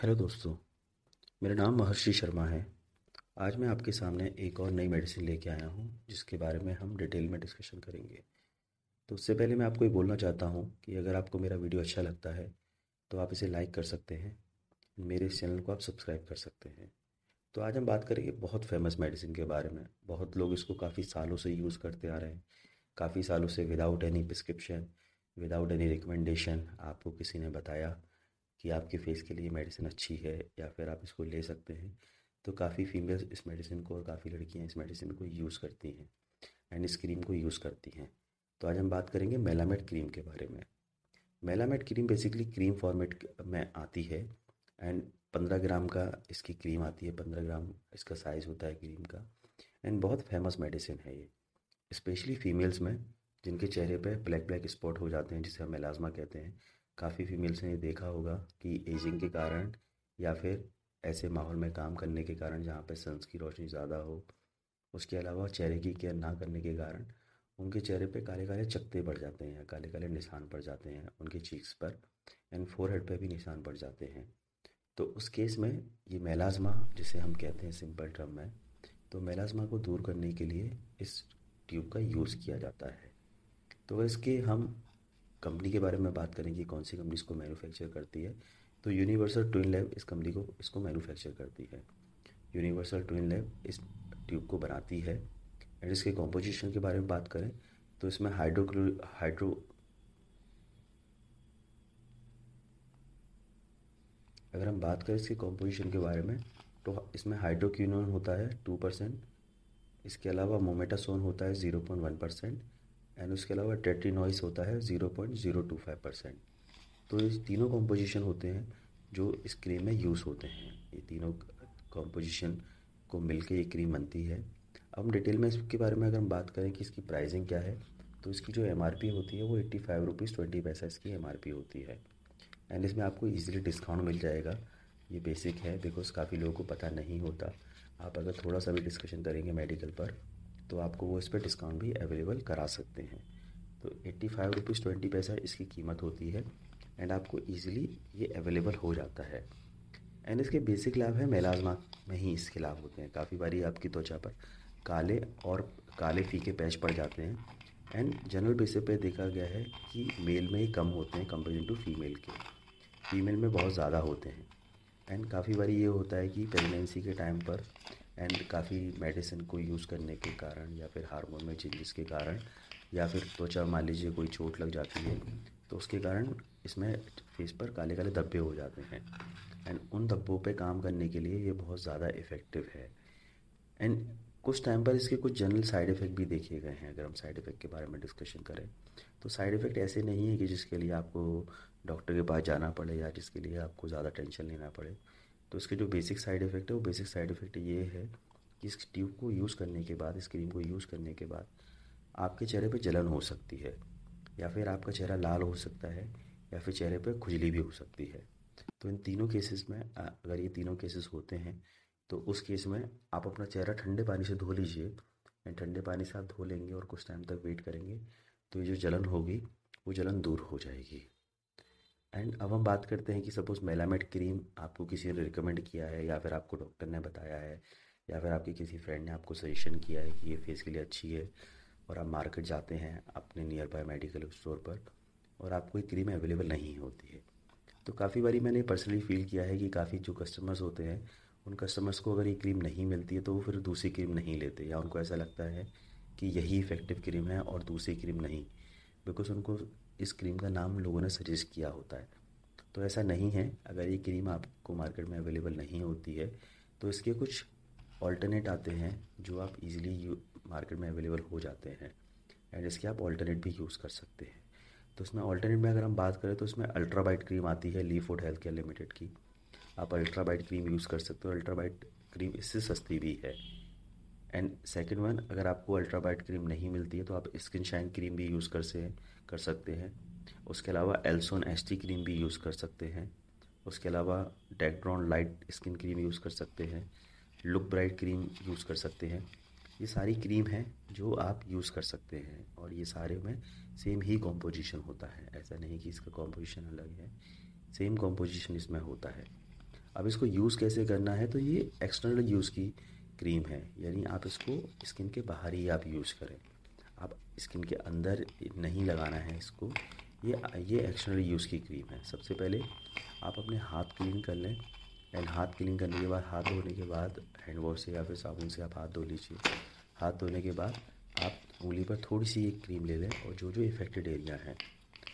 hello दोस्तों मेरा नाम महर्षि शर्मा है आज मैं आपके सामने एक और नई मेडिसिन लेके आया हूँ जिसके बारे में हम डिटेल में डिस्कशन करेंगे तो उससे पहले मैं आपको ये बोलना चाहता हूँ कि अगर आपको मेरा वीडियो अच्छा लगता है तो आप इसे लाइक कर सकते हैं मेरे इस चैनल को आप सब्सक्राइब कर सकते हैं तो आज हम बात करेंगे बहुत फेमस मेडिसिन के बारे में बहुत लोग इसको काफ़ी सालों से यूज़ करते आ रहे हैं काफ़ी सालों से without any prescription without any recommendation आपको किसी ने बताया कि आपके फेस के लिए मेडिसिन अच्छी है या फिर आप इसको ले सकते हैं तो काफ़ी फीमेल्स इस मेडिसिन को और काफ़ी लड़कियाँ इस मेडिसिन को यूज़ करती हैं एंड इस क्रीम को यूज़ करती हैं तो आज हम बात करेंगे मेलामेट क्रीम के बारे में मेलामेट क्रीम बेसिकली क्रीम फॉर्मेट में आती है एंड पंद्रह ग्राम का इसकी क्रीम आती है पंद्रह ग्राम इसका साइज़ होता है क्रीम का एंड बहुत फेमस मेडिसिन है ये स्पेशली फीमेल्स में जिनके चेहरे पे ब्लैक ब्लैक स्पॉट हो जाते हैं जिसे हम मेलाजमा कहते हैं काफ़ी फीमेल्स ने देखा होगा कि एजिंग के कारण या फिर ऐसे माहौल में काम करने के कारण जहाँ पर सन्स की रोशनी ज़्यादा हो उसके अलावा चेहरे की केयर ना करने के कारण उनके चेहरे पे काले काले चकते पड़ जाते हैं काले काले निशान पड़ जाते हैं उनके चीक्स पर एंड फोरहेड पे भी निशान पड़ जाते हैं तो उस केस में ये मेलाजमा जिसे हम कहते हैं सिंपल टर्म में तो मेलाजमा को दूर करने के लिए इस ट्यूब का यूज़ किया जाता है तो इसके हम कंपनी के बारे में बात करें कि कौन सी कंपनी इसको मैन्युफैक्चर करती है तो यूनिवर्सल ट्विन लैब इस कंपनी को इसको मैन्युफैक्चर करती है यूनिवर्सल ट्विन लैब इस ट्यूब को बनाती है एंड इसके कॉम्पोजिशन के बारे में बात करें तो इसमें हाइड्रोक्लो हाइड्रो अगर हम बात करें इसके कॉम्पोजिशन के बारे में तो इसमें हाइड्रोक्यूनोन होता है टू परसेंट इसके अलावा मोमेटासोन होता है zero point one percent and उसके अलावा नॉइस होता है zero point zero two five percent तो ये तीनों कॉम्पोजिशन होते हैं जो इस क्रीम में यूज़ होते हैं ये तीनों कॉम्पोजिशन को मिल के ये क्रीम बनती है अब हम डिटेल में इसके बारे में अगर हम बात करें कि इसकी प्राइसिंग क्या है तो इसकी जो एम होती है वो एट्टी फाइव रुपीज़ ट्वेंटी पैसा इसकी एम होती है एंड इसमें आपको ईजिली डिस्काउंट मिल जाएगा ये बेसिक है बिकॉज़ काफ़ी लोगों को पता नहीं होता आप अगर थोड़ा सा भी डिस्कशन करेंगे मेडिकल पर तो आपको वो इस पर डिस्काउंट भी अवेलेबल करा सकते हैं तो एट्टी फाइव रुपीज़ ट्वेंटी पैसा इसकी कीमत होती है एंड आपको ईजिली ये अवेलेबल हो जाता है एंड इसके बेसिक लाभ है मेलाजमा में ही इसके लाभ होते हैं काफ़ी बारी आपकी त्वचा पर काले और काले फीके पैच पड़ जाते हैं एंड जनरल बेसिस पे देखा गया है कि मेल में ही कम होते हैं कंपेयर टू फीमेल के फीमेल में बहुत ज़्यादा होते हैं एंड काफ़ी बारी ये होता है कि प्रेगनेंसी के टाइम पर एंड काफ़ी मेडिसिन को यूज़ करने के कारण या फिर हार्मोन में चेंजेस के कारण या फिर त्वचा मान लीजिए कोई चोट लग जाती है तो उसके कारण इसमें फेस पर काले काले धब्बे हो जाते हैं एंड उन धब्बों पे काम करने के लिए ये बहुत ज़्यादा इफ़ेक्टिव है एंड कुछ टाइम पर इसके कुछ जनरल साइड इफ़ेक्ट भी देखे गए हैं अगर हम साइड इफ़ेक्ट के बारे में डिस्कशन करें तो साइड इफ़ेक्ट ऐसे नहीं है कि जिसके लिए आपको डॉक्टर के पास जाना पड़े या जिसके लिए आपको ज़्यादा टेंशन लेना पड़े तो इसके जो बेसिक साइड इफ़ेक्ट है वो बेसिक साइड इफ़ेक्ट ये है कि इस ट्यूब को यूज़ करने के बाद इस क्रीम को यूज़ करने के बाद आपके चेहरे पर जलन हो सकती है या फिर आपका चेहरा लाल हो सकता है या फिर चेहरे पर खुजली भी हो सकती है तो इन तीनों केसेस में अगर ये तीनों केसेस होते हैं तो उस केस में आप अपना चेहरा ठंडे पानी से धो लीजिए एंड ठंडे पानी से आप धो लेंगे और कुछ टाइम तक वेट करेंगे तो ये जो जलन होगी वो जलन दूर हो जाएगी एंड अब हम बात करते हैं कि सपोज़ मेलामेट क्रीम आपको किसी ने रिकमेंड किया है या फिर आपको डॉक्टर ने बताया है या फिर आपके किसी फ्रेंड ने आपको सजेशन किया है कि ये फेस के लिए अच्छी है और आप मार्केट जाते हैं अपने नियर बाय मेडिकल स्टोर पर और आपको ये क्रीम अवेलेबल नहीं होती है तो काफ़ी बारी मैंने पर्सनली फील किया है कि काफ़ी जो कस्टमर्स होते हैं उन कस्टमर्स को अगर ये क्रीम नहीं मिलती है तो वो फिर दूसरी क्रीम नहीं लेते या उनको ऐसा लगता है कि यही इफ़ेक्टिव क्रीम है और दूसरी क्रीम नहीं बिकॉज उनको इस क्रीम का नाम लोगों ने सजेस्ट किया होता है तो ऐसा नहीं है अगर ये क्रीम आपको मार्केट में अवेलेबल नहीं होती है तो इसके कुछ ऑल्टरनेट आते हैं जो आप इजीली मार्केट में अवेलेबल हो जाते हैं एंड इसके आप ऑल्टरनेट भी यूज़ कर सकते हैं तो इसमें ऑल्टरनेट में अगर हम बात करें तो इसमें अल्ट्रा क्रीम आती है Leeford health care limited की आप अल्ट्रा क्रीम यूज़ कर सकते हो अल्ट्रा क्रीम इससे सस्ती भी है एंड सेकेंड वन अगर आपको अल्ट्रा वाइट क्रीम नहीं मिलती है तो आप स्किन शाइन क्रीम भी यूज़ कर से कर सकते हैं उसके अलावा एल्सोन एस क्रीम भी यूज़ कर सकते हैं उसके अलावा डेक्ड्रॉन लाइट स्किन क्रीम यूज़ कर सकते हैं लुक ब्राइट क्रीम यूज़ कर सकते हैं ये सारी क्रीम है जो आप यूज़ कर सकते हैं और ये सारे में सेम ही कॉम्पोजिशन होता है ऐसा नहीं कि इसका कॉम्पोजिशन अलग है सेम कॉम्पोजिशन इसमें होता है अब इसको यूज़ कैसे करना है तो ये एक्सटर्नल यूज़ की क्रीम है यानी आप इसको स्किन के बाहर ही आप यूज़ करें आप स्किन के अंदर नहीं लगाना है इसको ये ये एक्सटर्नल यूज़ की क्रीम है सबसे पहले आप अपने हाथ क्लीन कर लें एंड हाथ क्लीन करने के बाद हाथ धोने के बाद हैंड वॉश से या फिर साबुन से आप हाथ धो लीजिए हाथ धोने के बाद आप उंगली पर थोड़ी सी एक क्रीम ले लें और जो जो इफेक्टेड एरिया है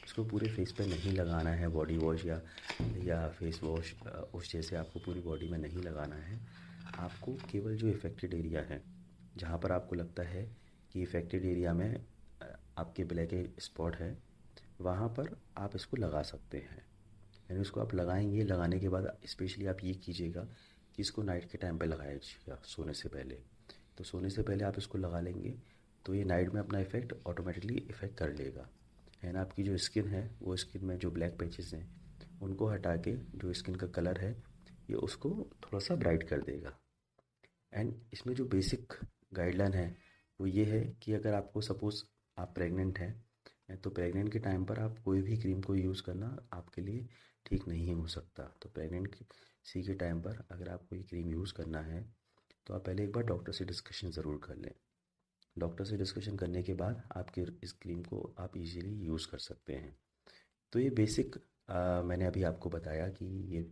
उसको पूरे फेस पर नहीं लगाना है बॉडी वॉश या या फेस वॉश उस जैसे आपको पूरी बॉडी में नहीं लगाना है आपको केवल जो इफ़ेक्टेड एरिया है जहाँ पर आपको लगता है कि इफ़ेक्टेड एरिया में आपके ब्लैक स्पॉट है वहाँ पर आप इसको लगा सकते हैं यानी उसको आप लगाएंगे लगाने के बाद स्पेशली आप ये कीजिएगा कि इसको नाइट के टाइम पर लगाइएगा सोने से पहले तो सोने से पहले आप इसको लगा लेंगे तो ये नाइट में अपना इफ़ेक्ट ऑटोमेटिकली इफ़ेक्ट कर लेगा एंड आपकी जो स्किन है वो स्किन में जो ब्लैक पैचेस हैं उनको हटा के जो स्किन का कलर है ये उसको थोड़ा सा ब्राइट कर देगा एंड इसमें जो बेसिक गाइडलाइन है वो ये है कि अगर आपको सपोज़ आप प्रेग्नेंट हैं तो प्रेग्नेंट के टाइम पर आप कोई भी क्रीम को यूज़ करना आपके लिए ठीक नहीं हो सकता तो प्रेग्नेंट सी के टाइम पर अगर आपको ये क्रीम यूज़ करना है तो आप पहले एक बार डॉक्टर से डिस्कशन ज़रूर कर लें डॉक्टर से डिस्कशन करने के बाद आपके इस क्रीम को आप इजीली यूज़ कर सकते हैं तो ये बेसिक आ, मैंने अभी आपको बताया कि ये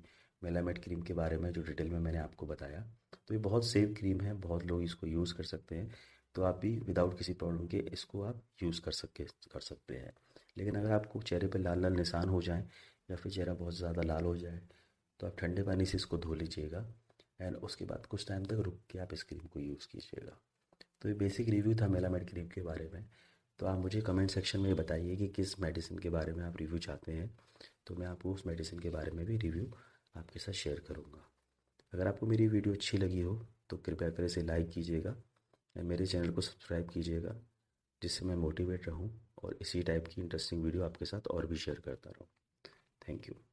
मेलामेट क्रीम के बारे में जो डिटेल में मैंने आपको बताया तो ये बहुत सेफ क्रीम है बहुत लोग इसको यूज़ कर सकते हैं तो आप भी विदाउट किसी प्रॉब्लम के इसको आप यूज़ कर सके कर सकते हैं लेकिन अगर आपको चेहरे पर लाल लाल निशान हो जाए या फिर चेहरा बहुत ज़्यादा लाल हो जाए तो आप ठंडे पानी से इसको धो लीजिएगा एंड उसके बाद कुछ टाइम तक रुक के आप इस क्रीम को यूज़ कीजिएगा तो ये बेसिक रिव्यू था मेला मेड क्रीम के बारे में तो आप मुझे कमेंट सेक्शन में बताइए कि किस मेडिसिन के बारे में आप रिव्यू चाहते हैं तो मैं आपको उस मेडिसिन के बारे में भी रिव्यू आपके साथ शेयर करूँगा अगर आपको मेरी वीडियो अच्छी लगी हो तो कृपया कर इसे लाइक कीजिएगा या मेरे चैनल को सब्सक्राइब कीजिएगा जिससे मैं मोटिवेट रहूँ और इसी टाइप की इंटरेस्टिंग वीडियो आपके साथ और भी शेयर करता रहूँ थैंक यू